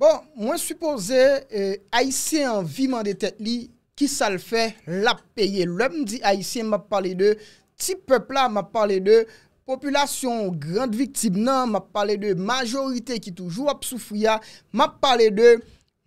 Bon, mwen suppose eh, Aisyen viman de tet li ki sal fe la peye. Lèm di Aisyen ma pale de ti pepla, ma pale de populasyon grand viktib nan, ma pale de majorite ki toujou a psoufou ya, ma pale de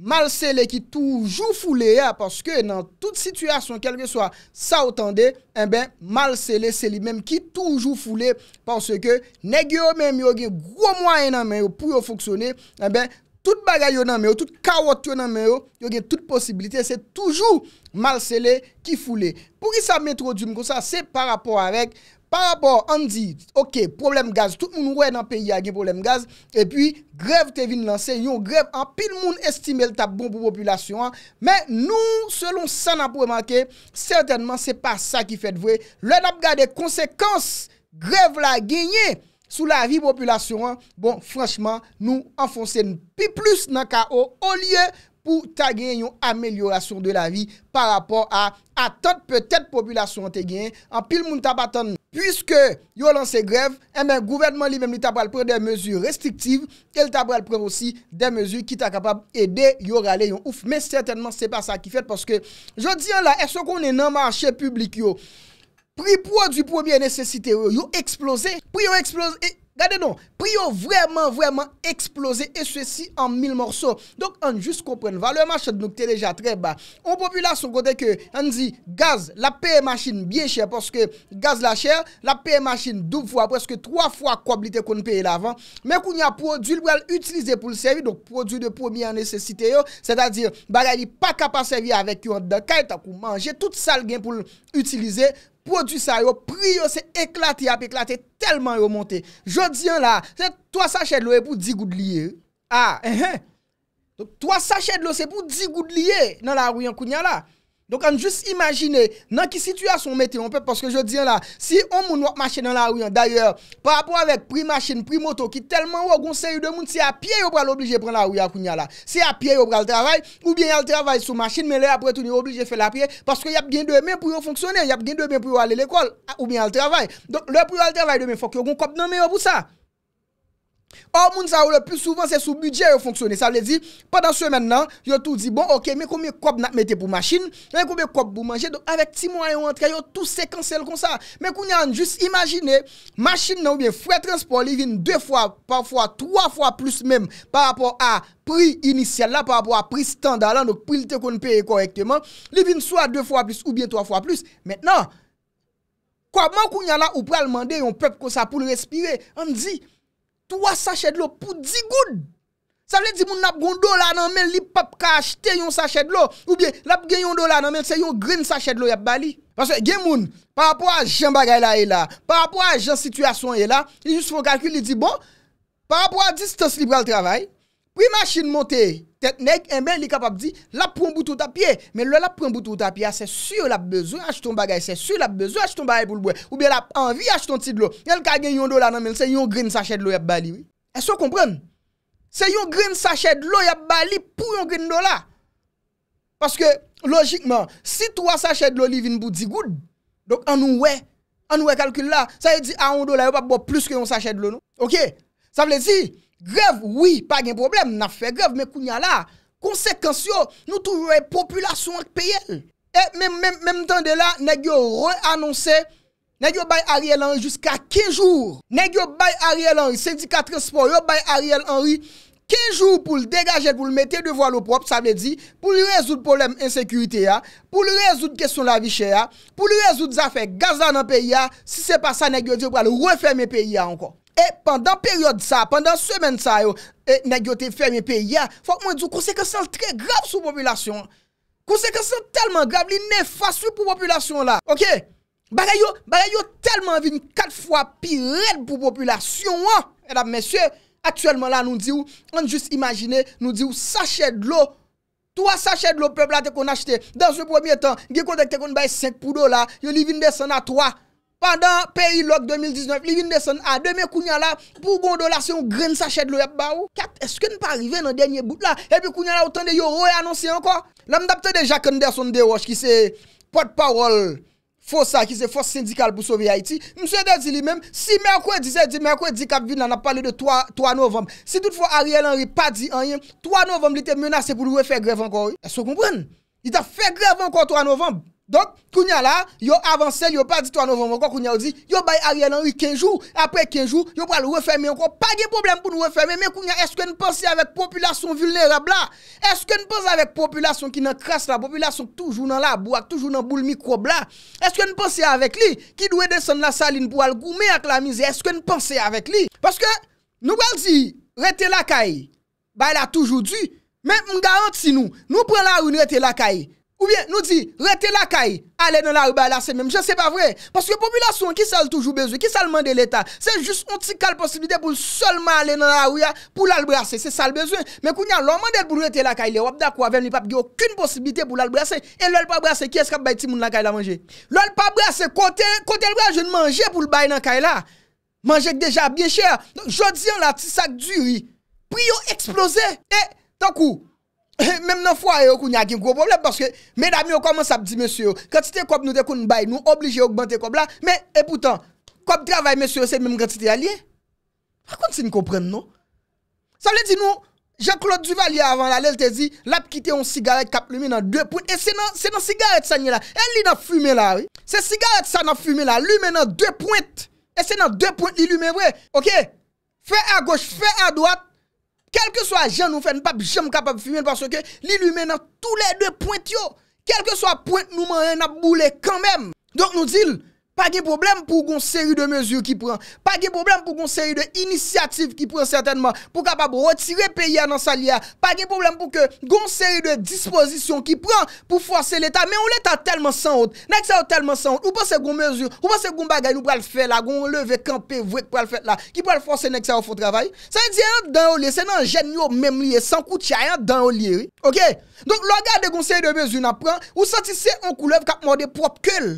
malsele ki toujou foule ya, paske nan tout sityasyon kelke soya sa otande, e ben malsele se li menm ki toujou foule, paske negyo menm yo gen gwo mway nan menm yo pou yo foksyone, e ben malsele. Tout bagay yo nan mè yo, tout kawot yo nan mè yo, yo gen tout posibilite, se toujou malsele ki foule. Pou ki sa metro djoum kon sa, se par apor a rek, par apor an di, ok, problem gaz, tout moun wè nan peyi a gen problem gaz, e pi grev te vin lanse, yon grev an pil moun estime l tap bon pou populasyon an, men nou selon sa nan pou e manke, certainman se pa sa ki fet vwe, lè nap gade konsekans, grev la genye. Sou la vi populasyon, bon, franchman, nou enfonsen pi plus nan kao Ou liye pou ta gen yon amelyorasyon de la vi Par rapport a tante peutet populasyon te gen An pil moun taba ton Puiske yon lanse grev, eme gouvernman li mem li tabal pre de mezur restriktiv El tabal pre osi de mezur ki ta kapab ede yon rale yon ouf Men certainman se pa sa ki fet Poske, jodi an la, esho kon enan manche publik yon Pri prodjou poumye nesesite yo, yo eksplose, pri yo eksplose, e eh, gade nou, pri yo vreman vreman eksplose, e sou e si an mil morson. Donk an jist kompren, vareman chan nou kte deja treba. On popula sou kote ke an di gaz, la pey machin bie chè, porske gaz la chè, la pey machin doub fwa, pweske 3 fwa kwa blite kon pey lavan. Men koun ya prodjou poumye nesesite yo, se da dir, bagay li pa kapa servye avèk yo an de kaj, ta kou manje, tout sal gen poumye nesesite yo. produsa yo pri yo se eklate ap eklate telman yo monte. Je diyan ah, la, se to a sachet lo e pou di gout liye, a, ehe, to a sachet lo se pou di gout liye, nan la wiyan kounya la, Donk an jous imagine nan ki situasyon meti an pe, paske jous diyan la, si an moun wap masye nan la ouyan, d'ayor, pa apou avèk pri masye, pri moto, ki telman wò goun seri de moun, si a piye yo pral oblije pren la ouyan kounya la. Si a piye yo pral travay, ou bien yon travay sou masye, men lè apre tou ni yo oblije fè la piye, paske yap gen de mè pou yon fonksyonè, yap gen de mè pou yon ale l'ekol, ou bien yon travay. Donk lè pou yon travay de mè, fò ki yon goun kop nan mè yo pou sa. Or moun sa ou le plus souvan se sou budget yo fonksyone Sa le di, padan semen nan, yo tout di bon ok Men koumye kop nan mette pou machin Men koumye kop pou manje Do avèk ti moun ayon antre yo tout sekansel kon sa Men koumye an jist imajine Machin nan ou bien fwe transport li vin 2 fwa Parfwa 3 fwa plus men Parfwa a pri inisyel la Parfwa a pri standa la No pri li te kon pere korekteman Li vin so a 2 fwa plus ou bien 3 fwa plus Mèt nan Koumye an koumye la ou pral mande yon pep kon sa pou l respire An di 3 sachet lo pou 10 goud. Sa vle di moun nap gondola nan men li pap ka achete yon sachet lo. Ou bie, lap gen yon dola nan men se yon green sachet lo yap bali. Wan se, gen moun, par apwa jen bagay la e la, par apwa jen situasyon e la, li just fokalkil li di bon, par apwa distos liberal travay, Pwi machin montè, teknèk, en eh ben li kapap di, la pou an boutou ta piè. Men lè la pou an boutou ta piè, se sur lè ap bezou ach ton bagay, se sur lè ap bezou ach ton bagay pou l'bouè. Ou bè lè ap anvi ach ton tid lò. Mè lè ka gen yon do la nan men, se yon green sachèd lò yap bali, wè. E so komprèn. Se yon green sachèd lò yap bali pou yon green do la. Paske, logikman, si to a sachèd lò li vin bouti goud, donk an ouè, an ouè kalkül la, sa yè di a yon do la, yon pap bo plus ki yon sachèd lò nou. Ok, sa vle di... Grev, oui, pa gen problem, na fe grev, me kounya la. Konsekensyo, nou touvwe populasyon ak peyel. E, menm, menm, menm tan de la, nè gyo re-anonse, nè gyo bay Ariel Henry jusqu'a kinjou. Nè gyo bay Ariel Henry, syndikatransport, yo bay Ariel Henry, kinjou pou l'degajè, pou l'metè devwa l'oprop, sa mè di, pou l'rezout problem insekurite ya, pou l'rezout kesyon la vichè ya, pou l'rezout zafè gazan an pey ya, si se pa sa nè gyo di pou al refèmè pey ya ankon. E, pandan peryode sa, pandan semen sa yo, e, negyo te ferme pe ya, fok mwen djou konsekensal tre graf sou popylasyon. Konsekensal telman graf li nefasou pou popylasyon la. Ok? Baga yo, baga yo telman vin kat fwa pi red pou popylasyon. Edap, mèsyè, atyèlman la nou di ou, an jist imagine, nou di ou, sachèd lo. To a sachèd lo, pep la te kon achete. Dans yo pwemye tan, ge kontek te kon bay 5 pwou do la, yo li vin besan a 3 pwou do. Pandan peri log 2019, li vin deson a deme kounyala pou gondolasyon gren sa ched lo yap ba ou. Kat, eske n pa arrive nan denye bout la, epi kounyala ou tan de yo ro anonsi anko. La m dapte deja kounderson de wosh ki se pot parol fosa, ki se fos sindikal pou sovi Haiti. M se de di li menm, si Merkwe di se di, Merkwe di kabin la na pale de 3 novem. Si toutfwa Ariel Henry pa di an yen, 3 novem li te menase pou lue fe grev anko ou. E so konpren, li ta fe grev anko 3 novem. Donk, kounya la, yo avan sel, yo pa di 3 novem an kon, kounya ou di, yo bay a rielan ou kejou, apre kejou, yo pral refeme an kon, pa gen problem pou nou refeme, men kounya, eske nou panse avek populasyon vulnerab la? Eske nou panse avek populasyon ki nan kras la, populasyon ki toujou nan la abouak, toujou nan bou l mikrob la? Eske nou panse avek li, ki dwe desen la saline pou al goume ak la mize, eske nou panse avek li? Paske nou pral di, rete la kaye, bay la toujou di, men mou garanti nou, nou pral la ou ni rete la kaye. Ou bien nou di rete la kaye, ale nan la ou baye la se mèm. Je se pa vre, paske populasyon ki sal toujou bezwe, ki sal mande l'Etat. Se jist on ti kal posibilite pou solman ale nan la ou ya pou l'albrase. Se sal bezwe, men kou nyan lò mande pou rete la kaye lè, wap da kwa ven li pap ge okun posibilite pou l'albrase. E lò l'albrase, ki eskap baye ti moun la kaye la manje? Lò l'albrase, kote l'albrase, jen manje pou l'albrase nan kaye la. Mangek deja bien chè. Jodi an la ti sak du yu, pou yon eksplose. E, tan kou? Mem nan fwa yo koun yakin kou problem Paske, medami yo koman sap di, monsiyo Gratite kop nou dekoun bay, nou oblije Ogbante kop la, men, epoutan Kop travay, monsiyo, se menm gratite a li A konti ni kopren nou? Sa vle di nou, Jean-Claude Duval Li avan la, li el te zi, lap kite On sigaret kap lumi nan dwe point E se nan sigaret sa nye la, el li nan fume la Se sigaret sa nan fume la, li men nan Dwe point, e se nan dwe point Li men vwe, ok Fwe a goch, fwe a doat Kelke so a jen nou fen, pap jen m kapap fimen, parce ke li lume nan tou le de point yo. Kelke so a point nou man en ap boule kanmen. Donk nou zil, Pa gen problem pou goun seri de mezur ki pran. Pa gen problem pou goun seri de inisiativ ki pran certainman. Pou kapap retire peya nan sa liya. Pa gen problem pou ke goun seri de disposition ki pran pou force l'Etat. Men ou l'Etat telman sanot. Nek se ou telman sanot. Ou pa se goun mezur. Ou pa se goun bagay nou pral fè la. Goun leve kampe vwek pral fè la. Ki pral force nek se ou fò travay. Se yon diyan dan ou liye. Se nan jen yo mem liye. San kouti ayan dan ou liye. Donk logade goun seri de mezur nan pran. Ou santi se ou koulev kap mode prop kel.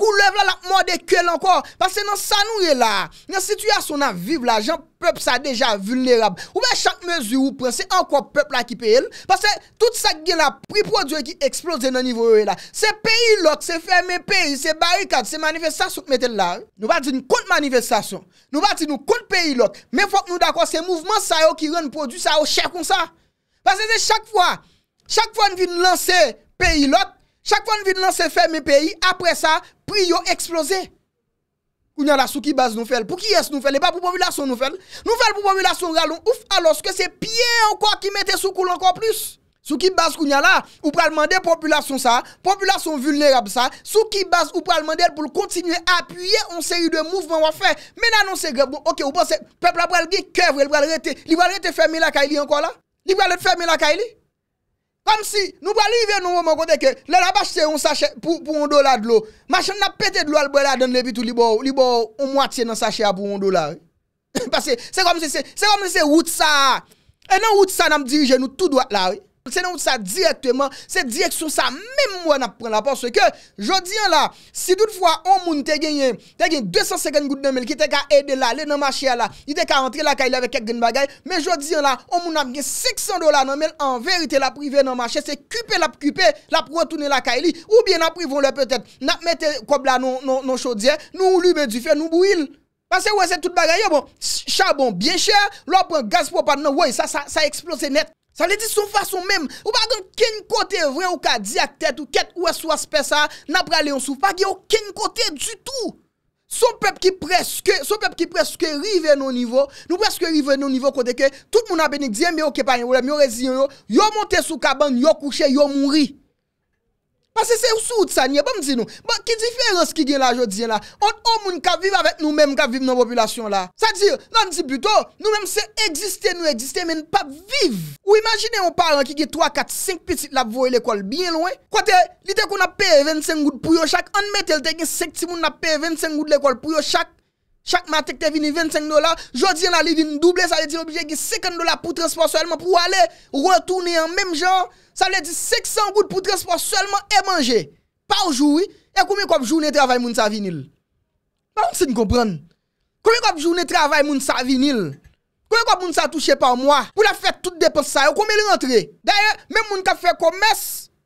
Kou lev la la morde ke lankor. Pase nan sa nou e la. Nan situasyon nan vib la. Jan pep sa deja vulnerab. Ou ben chak mezu ou pren. Se ankon pep la ki pe el. Pase tout sa gen la pri prodjou e ki eksplode nan nivou e la. Se peyi lot. Se ferme peyi. Se barikad. Se manifestasyon mwen tel la. Nou ba di nou kont manifestasyon. Nou ba di nou kont peyi lot. Men fok nou dako se mouvman sa yo ki ren prodjou sa yo chek kon sa. Pase de chak fwa. Chak fwa nou vi nan se peyi lot. Chak fan vide nan se ferme peyi, apre sa, priyo eksplose. Ou nye la sou ki base nou fel, pou ki yes nou fel, e pa pou populasyon nou fel. Nou fel pou populasyon raloun ouf, aloske se piye anko ki mette soukoul anko plus. Sou ki base kou nye la, ou pral mande populasyon sa, populasyon vulnerable sa, sou ki base ou pral mande el pou l kontinye apye yon seri de mouvman wafen. Menan nou se greb, bon, okey, ou bon se, pepla pral di, kevre, li pral rete, li pral rete ferme lakay li anko la, li pral rete ferme lakay li. Kamsi, nou pa li ven nou mwen konte ke lè la bache se yon sachet pou yon do la dlo. Mache nan pete dlo al bwe la dan lè bitou li bo yon mwate se yon sachet pou yon do la. Pase, se kamsi se, se kamsi se wout sa. E nan wout sa nan dirije nou tout do la. Se nou sa direktyman, se direktyman sa mèm mwen ap pren la porsweke, jodi an la, si dout fwa an moun te genyen, te genyen 250 gout nan men ki te ka ede la, le nan machè la, yi te ka antre la kaili avè kèk gen bagay, mè jodi an la, an moun ap genyen 600 dola nan men, an verite la privè nan machè, se küpè la p'küpè, la prouantounè la kaili, oubyè nan privon lè pètè, nan mette kob la non chodien, nou ouli mè di fè, nou bouil. Pase wè se tout bagay, yon bon, chabon bie chè, lòp wè gasp wè pat nan wè, sa sa sa eksplose nette. Sa li di son fason menm, ou pa don ken kote vwen ou ka di ak tet ou ket ou eswa spesa na prale yon sou, pa gen yon ken kote du tout. Son pep ki preske, son pep ki preske rive nou nivou, nou preske rive nou nivou kote ke, tout moun apeni diye mè ou kepanye ou le mè ou reziyon yo, yo monte sou kaban, yo kouche, yo moun ri. Bon, bon, Pase se ou sou ou tsa nye, ba m di nou, ba ki diferans ki gen la jodiye la, an ou moun ka viv avèk nou mèm ka viv nou popilasyon la. Sa dir, nan di buto, nou mèm se egziste nou egziste men pa viv. Ou imagine ou parlan ki gen 3, 4, 5 piti la voy l'ekol bien loue. Kwa te, li te kon apè 25 gout pou yo chak, an metel te gen sekti moun apè 25 gout l'ekol pou yo chak. Chak ma tek te vini 25 dola, jodi an a li vini double, sa li di objegi 50 dola pou transportsoelman pou ale retouni an mem jan. Sa li di 600 gout pou transportsoelman e manje. Parjoui, e koumi kop jouni travay moun sa vinil? Pa moun se nkobran? Koumi kop jouni travay moun sa vinil? Koumi kop moun sa touche par mwa? Pou la fet tout deposay, ou koumi li rentre? Daye, men moun ka fe koumes,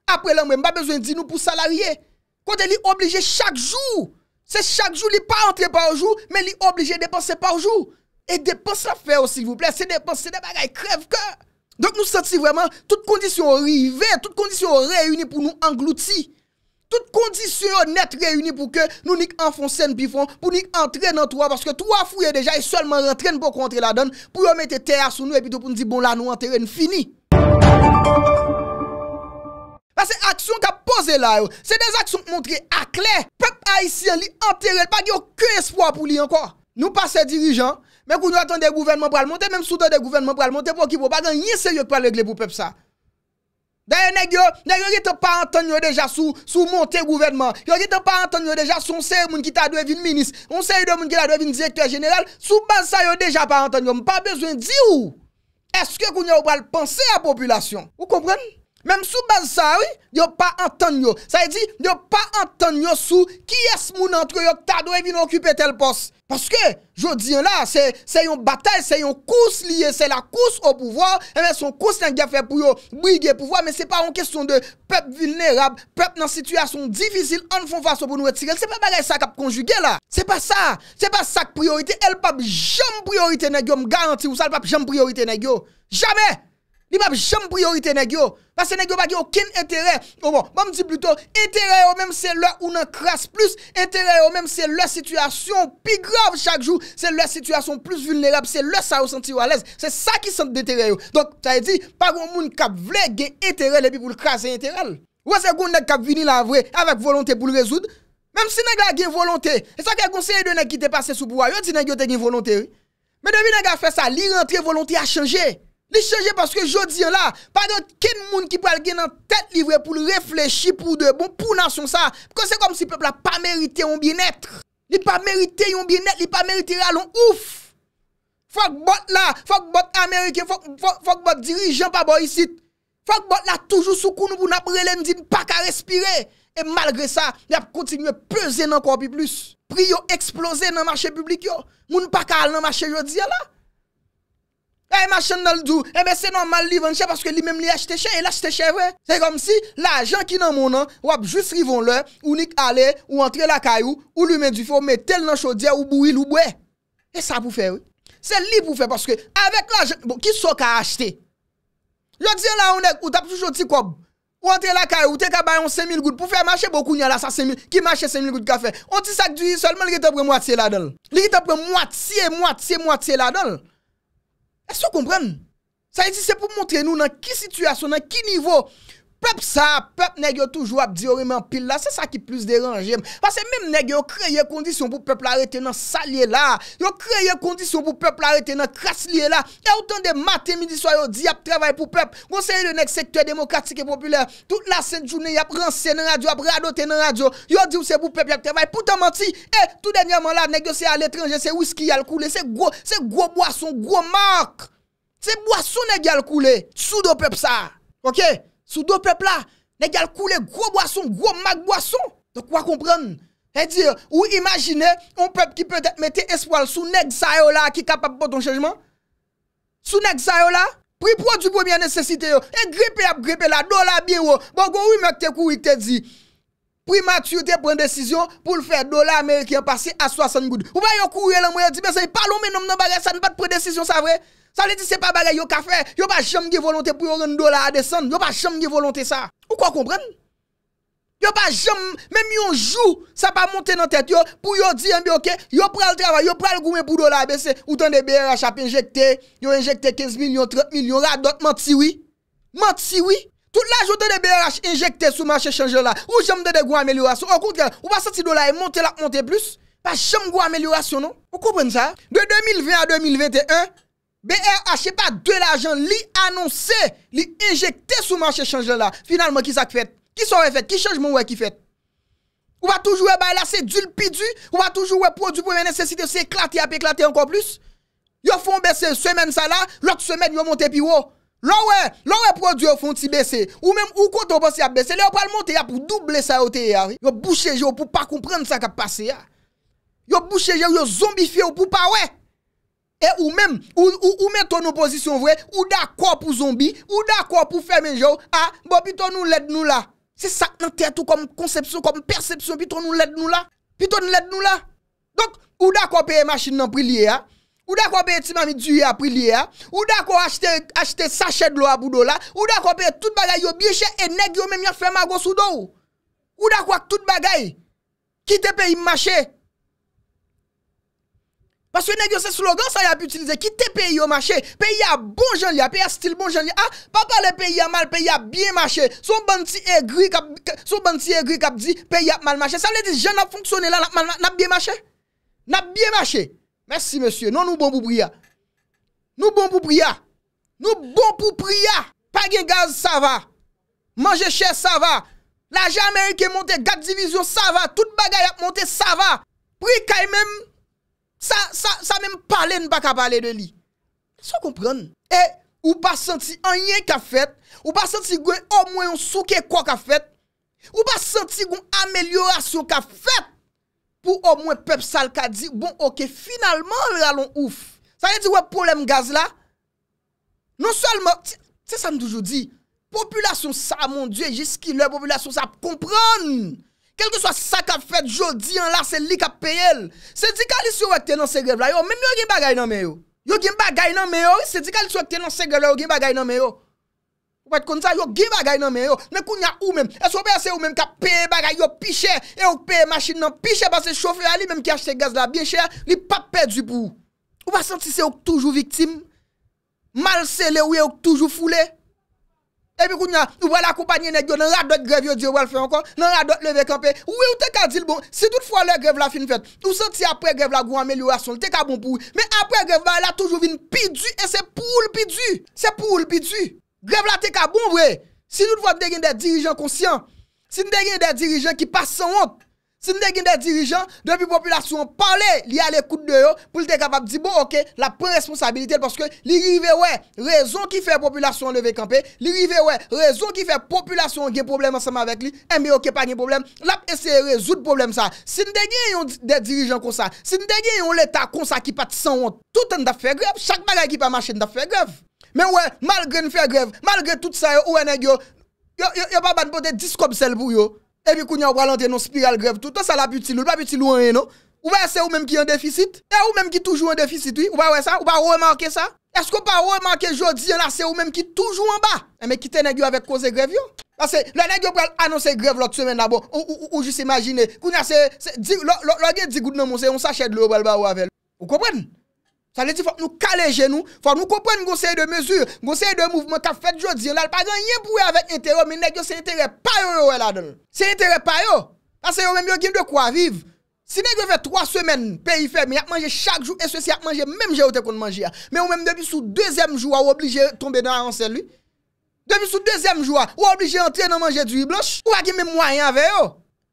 apre lè mwen, ba bezwen dinou pou salarye. Kote li objegi chak jouni. Se chak jou li pa antre par jou, men li oblije depanse par jou. E depanse la fè ou s'il vous plè, se depanse se de bagay krev kè. Donk nou soti vèman, tout kondisyon rive, tout kondisyon reyouni pou nou anglouti. Tout kondisyon net reyouni pou kè, nou nik enfonsen pifon, pou nik antre nan toa, paske toa fouye deja, e solman rentren pou kontre la don, pou yo mette tèya sou nou, e pito pou nou di bon la nou antren fini. Bas se aksyon ka pose la yo, se de aksyon ki montre akle, pep aisyen li entere, pa gyo kre espwa pou li anko. Nou pa se dirijan, men kou nou aton de gouvenman pral monte, men sou do de gouvenman pral monte, pou anki pou bagan, yin se yo pral regle pou pep sa. Da yon neg yo, neg yon rite pa anton yo deja sou, sou monte gouvenman, yon rite pa anton yo deja, sou se yon moun ki ta doye vin minis, sou se yon moun ki ta doye vin direktor general, sou ban sa yo deja pa anton yo, mou pa bezwen di ou. Eske kou nou pral pense a popylasyon, ou kompren? Mem sou bensari, yo pa antan yo. Sa yi di, yo pa antan yo sou, ki es moun antre yo, ta doye vin okupe tel pos. Paske, jo diyan la, se yon batay, se yon kous liye, se la kous ou pouvoi, e men son kous nan gafè pou yo brige pouvoi, men se pa yon kesyon de pep vulnerab, pep nan situasyon difisil, an fon faso pou nou etirel, se pa bagay sa kap konjuge la. Se pa sa, se pa sa k priorite, el pap jem priorite negyo, m garanti ou sa, el pap jem priorite negyo. Jamè! Ni map jom priorite negyo. Mase negyo ba gen okin etere. Oh, bon, bon, bon, m di pluto, etere yo menm se lò ou nan kras plus. Ete re yo menm se lò situasyon pi grov chak jou. Se lò situasyon plus vulnerab, se lò sa ou senti walez. Se sa ki senti detere yo. Donk, ta e di, paroun moun kap vle gen etere lebi pou l'kras en eterel. Wase goun nek kap vinil avre avak volonté pou l'rezoud. Mem si nega gen volonté. E sa ke konseye de nek ki te pase sou pou wale, yo ti negyo te gen volonté. Me devin nega fe sa, li rentre volonté a chanje. Li chanje paske jodi an la, pa do ken moun ki pou al gen nan tet livre pou le reflechi pou de bon pou nan son sa. Ko se kom si pepla pa merite yon bien etre. Li pa merite yon bien etre, li pa merite yon ouf. Fok bot la, fok bot Amerike, fok bot dirijan pa boyisit. Fok bot la toujou soukoun nou pou nap relem di nou pa ka respire. E malgre sa, li ap kontinu pesen an kon pi plus. Pri yo eksplose nan mache publik yo, moun pa ka al nan mache jodi an la. Ebe eh se normal li venche Paske li menm li achte che E l'achte che wey Se kom si la ajan ki nan mounan Wap just rivon le Ou nik ale Ou entre la kayou Ou li men di fo Me tel nan chodye Ou bouil ou boue E sa pou fe wey Se li pou fe Paske avek la ajan Bo ki so ka achte Yo diye la ou nek Ou tap soujou ti kob Ou entre la kayou Ou te ka bayon se mil gout Pou fe mache bo kounya la sa se mil Ki mache se mil gout ka fe Ou ti sak du yi Solmen li gete pre mwate se la don Li gete pre mwate se mwate se mwate se la don Se kompren, sa yi si se pou montre nou nan ki situasyon, nan ki nivou Pèp sa, pèp negyo toujou ap di orimen pil la. Se sa ki plus derangem. Pase mèm negyo kreye kondisyon pou pèp la retenan salye la. Yo kreye kondisyon pou pèp la retenan traslie la. E outan de matemidiswa yo di ap travay pou pèp. Gonsenye de neg sektor demokratik e popüler. Tout la sèndjounen yap rense nan radyo ap radote nan radyo. Yo di ou se pou pèp yap travay. Poutan manti, e, tout denyaman la negyo se al etrengen se whisky yal koule. Se gro boason, gro mak. Se boason negyo yal koule. Tsou do pèp sa. Ok? Sou do pepl la, ne gyal koule gro boason, gro mag boason. Yo kwa kompran? E di, ou imagine, ou pep ki pwete mette espwal sou neg sa yo la ki kapap poton chejman? Sou neg sa yo la, prip wot di pou mwen nesesite yo? E gripe ap gripe la, do la biye yo. Bon, gwo, ou mek te kou, ou te di, pri maturite pren desisyon, pou l fè do la Amerikien pasi a 60 goud. Ou bay yo kou, ou yelan mwen yon di, besay, palon men om nan bagay, sa nipat pre desisyon, sa vre? San li di se pa bare yo ka fe, yo pa jom ge volonte pou yo ren dola a desen, yo pa jom ge volonte sa. Ou kwa kompren? Yo pa jom, menm yon jou, sa pa monte nan tete yo, pou yo di en bi ok, yo prel trava, yo prel goumen pou dola a bese. Ou tan de BRH ap injekte, yo injekte 15 milyon, 30 milyon, yon radot mantiwi. Mantiwi. Tout la jote de BRH injekte sou manche chanje la, ou jom de non? de gwa ameliorasyon. Ou kontre, ou pa sati dola e monte la, monte plus, pa jom gwa ameliorasyon nou. Ou kompren sa? De 2020 a 2021... Bè a che pa dwe la jan li anonsè, li injekte sou manche chanjè la, finalman ki sak fèt? Ki sorè fèt? Ki chanjè moun wè ki fèt? Ou pa toujou wè eh bay la se dülpidu, ou pa toujou wè eh, prodjou pou mè nèsesite se klatè apè klatè ankon plus? Yo fon bèsè semen sa la, lòk semen yo montè pi wò. Lò wè, lò wè prodjou yo fon ti bèsè, ou mèm ou konton posè ah, a bèsè, lè yo pral montè ya pou double sa otè ya. Yo bouchè ah. yo pou pa komprenn sa kap pasè ya. Yo bouchè yo yo zombifi yo pou pa wè. E ou men ton oposisyon vre, ou da kwa pou zombi, ou da kwa pou femenjou, a, bo piton nou led nou la. Se sak nan tetou kom konsepsyon, kom persepsyon, piton nou led nou la. Piton nou led nou la. Dok, ou da kwa peye mashin nan pri liye a, ou da kwa peye ti mami duye a pri liye a, ou da kwa achte sachet lo a boudo la, ou da kwa peye tout bagay yo bieche eneg yo men myan femenjou soudou. Ou da kwa tout bagay ki tepe imashe. Mas yon negyo se slogan sa yon ap utilize. Ki te peyo mache. Peya bon janli. Peya stil bon janli. Ha? Papa le peya mal. Peya bien mache. Son banti e gri kap di. Peya mal mache. Sa le di. Je nan fonksyone la. Nan ap bien mache. Nan ap bien mache. Mersi monsye. Non nou bon pou pria. Nou bon pou pria. Nou bon pou pria. Pagye gaz sa va. Mange che sa va. La je Amerike monte. Gap divizyon sa va. Tout bagay ap monte sa va. Pri ka e menm. mèm pale n baka pale de li sou kompron ou pa santi anyen ka fet ou pa santi gwen ou mwen yon souke kwa ka fet ou pa santi yon amelyorasyon ka fet pou ou mwen pep sal ka di bon oke finalman ralon ouf sa yon di wè polem gaz la non solman ti sa mdoujou di populasyon sa mon die jeski lè populasyon sa kompron Kelke swa sa ka fet jodi an la, se li ka pey el. Se di ka li sou ekte nan segreb la yo, menm yo gen bagay nan men yo. Yo gen bagay nan men yo, se di ka li sou ekte nan segreb la, yo gen bagay nan men yo. Ou pa et kon sa, yo gen bagay nan men yo. Men kounya ou menm, e sou pey ase ou menm ka pey bagay yo, piche. E ou pey masin nan piche, ba se chofer a li menm ki ase gaz la bien chè, li pa pey djibou. Ou pa senti se ou toujou viktim. Mal se le ou e ou toujou foule. Epi koun ya, nou wè la kompanyen e gyo nan rade dote greve yo di wè l fè ankon, nan rade dote leve kampè. Ouè ou te ka dil bon, si tout fwa le greve la fin fèt, nou senti apre greve la gwo ameliorasyon, bon le te ka bon pou wè. Men apre greve ba, la toujou vin pidu, e se pou l pidu, se pou l pidu. Greve la te ka bon wè, si nou dvo te derin de dirijen konsyen, si nou derin de dirijen ki pasan wè. Sin de gen de dirijan, dèpi populasyon pale li alè kout de yo, pou l te kapap di bo, ok, la pe responsabilite parce ke li rive wè, rezon ki fè populasyon leve kampe, li rive wè rezon ki fè populasyon gen problem anseman wèk li, eme eh, yo ke pa gen problem lap ese rezout problem sa. Sin de gen yon de dirijan konsa, sin de gen yon l'Etat konsa ki pati sanwant, toutan da fè grev, chak bagay ki pa machen da fè grev men wè, malgré n fè grev malgré tout sa yo ouenè gyo yo pa ban pou de diskob sel pou yo Ebi kounya ou pralante nou spiral grev tout, to sa la buti lou, ba buti lou an eno. Ou ba ese ou menm ki an defisit? E ou menm ki toujou an defisit oui? Ou ba ouwe sa? Ou ba ouwe manke sa? Esko pa ouwe manke jodi yon la se ou menm ki toujou an ba? Eme ki te negyo avek kose grev yon? La se, le negyo pral annonse grev lot semen dabo, ou ou ou just imagine. Kounya se, di, lo, lo, lo gen di gout nan monsen, on sa ched lou pral ba ou avel. Ou kompren? Sa li ti fok nou kaleje nou, fok nou kompwen nou goun seri de mezur, goun seri de mouvmant ka fet jodi, lal pa gen yen pou e avek neter yo, men negyo seri tere payo yo e la den. Seri tere payo, ase yo menm yo gime de kwa, vive. Si negyo ve 3 semen perifer, men yak manje chak jou, eswe si yak manje, menm je ou te kon manje ya. Men ou menm debi sou 2em jou a ou oblige tombe nan ansel li. Debi sou 2em jou a, ou oblige ente nan manje diwi blanche, ou a gime mwanyan ve yo.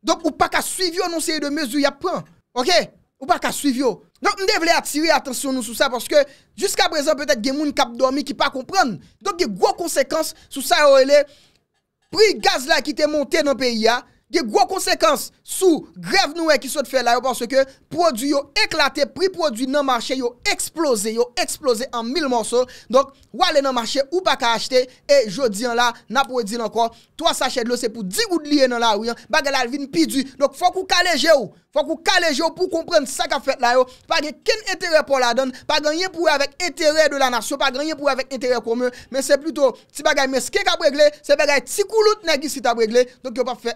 Donk ou pa ka suivi yo nou seri de mezur ya pran, ok? Ou pa ka suivi yo. Donk m devle atire atensyon nou sou sa, porske, jiska prezant, petet gen moun kap dormi, ki pa kompran, donk gen gwo konsekans, sou sa, pri gaz la ki te monte nan peyi ya, Ge gwo konsekans sou grev nou e ki sot fèd la yo Ponsè ke prodü yo eklatè, pri prodü nan marchè Yo eksplose, yo eksplose an mil monsò Donk wale nan marchè ou pa ka achète E jodi an la, na pou e di nan kon To sa chèd lo se pou di gout liye nan la ou yan Bagè la alvin pidu Donk fòk ou kaleje ou Fòk ou kaleje ou pou komprenn sa ka fèt la yo Bagè ken etere pou la don Bagè nye pou e avèk etere de la nasyon Bagè nye pou e avèk etere koumè Men se pluto ti bagè meske ka bregle Se bagè ti koulout negi si ta bregle Donk yo pa fè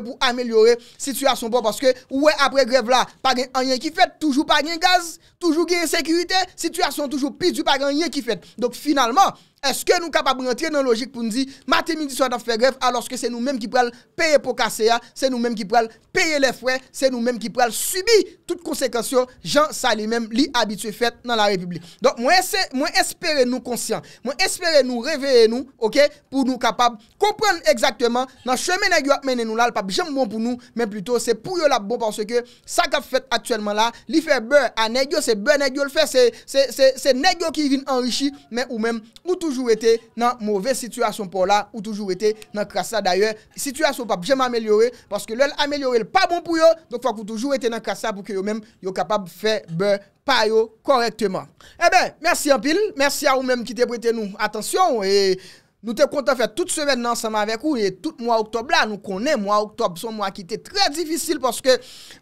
pour améliorer la situation. Parce que, ouais, après grève là, pas rien qui fait, toujours pas rien gaz, toujours de sécurité, situation toujours pire, pas rien qui fait. Donc finalement, Eske nou kapab rentre nan logik pou nou di Mati midi sou adan fè gref Alorske se nou menm ki pral Pèye pou kase ya Se nou menm ki pral Pèye le fwè Se nou menm ki pral Subi tout konsekansyon Jan sa li menm Li habitu fèt nan la republik Donk mwen espere nou konsyant Mwen espere nou Reveye nou Ok Pou nou kapab Komprenn exactement Nan cheme negyo ap mènen nou la Lpap jèm bon pou nou Men pluto se pou yo la bon Pansè ke Sa kap fèt aktuellement la Li fè beur A negyo se beur Negyo l fè Se negyo ki vin enri toujours été dans mauvaise situation pour là, ou toujours été dans crassa d'ailleurs. Situation pas jamais améliorée, parce que l'elle amélioré pas bon pour eux, donc faut que vous toujours été dans crassa pour que eux même yo capable faire beurre yo correctement. Eh ben merci en pile, merci à vous même qui t'ai prêté nous attention et Nou te konta fe tout semen nan seman vek ou, e tout mwa oktob la, nou konen mwa oktob, son mwa ki te tre dificil, poske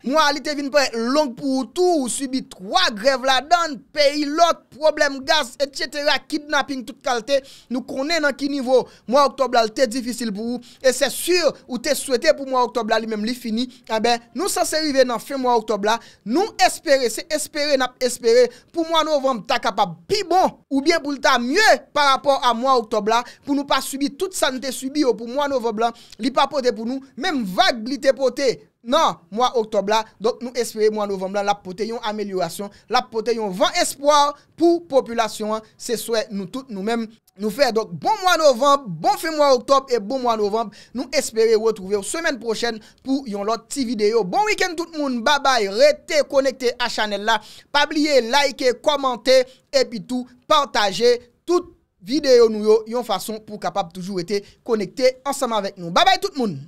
mwa li te vin pou e long pou ou tou, ou subi 3 grev la, dan, peyi lot, problem gaz, etyetera, kidnapping tout kalte, nou konen nan ki nivou, mwa oktob la li te dificil pou ou, e se sur ou te souete pou mwa oktob la, li menm li fini, ah nou se se rive nan fe mwa oktob la, nou espere, se espere nap espere, pou mwa nou vwam ta kapab pi bon, ou bien pou lta mye, par rapport a mwa oktob la, pou, nou pa subi, tout sanite subi yo pou mwa novemb la, li pa pote pou nou, mem vague li te pote, nan, mwa oktob la, donc nou espere mwa novemb la la pote yon ameliorasyon, la pote yon van espoir pou populasyon se souè nou tout nou men nou fè, donc bon mwa novemb, bon fè mwa oktob, et bon mwa novemb, nou espere wotouve ou semen prochen pou yon lot ti video, bon wiken tout moun, babay rete konekte a chanel la pa bliye, like, komante epi tout, partaje, tout videyo nou yo yon fason pou kapap toujou ete konekte ansama vek nou. Babay tout moun!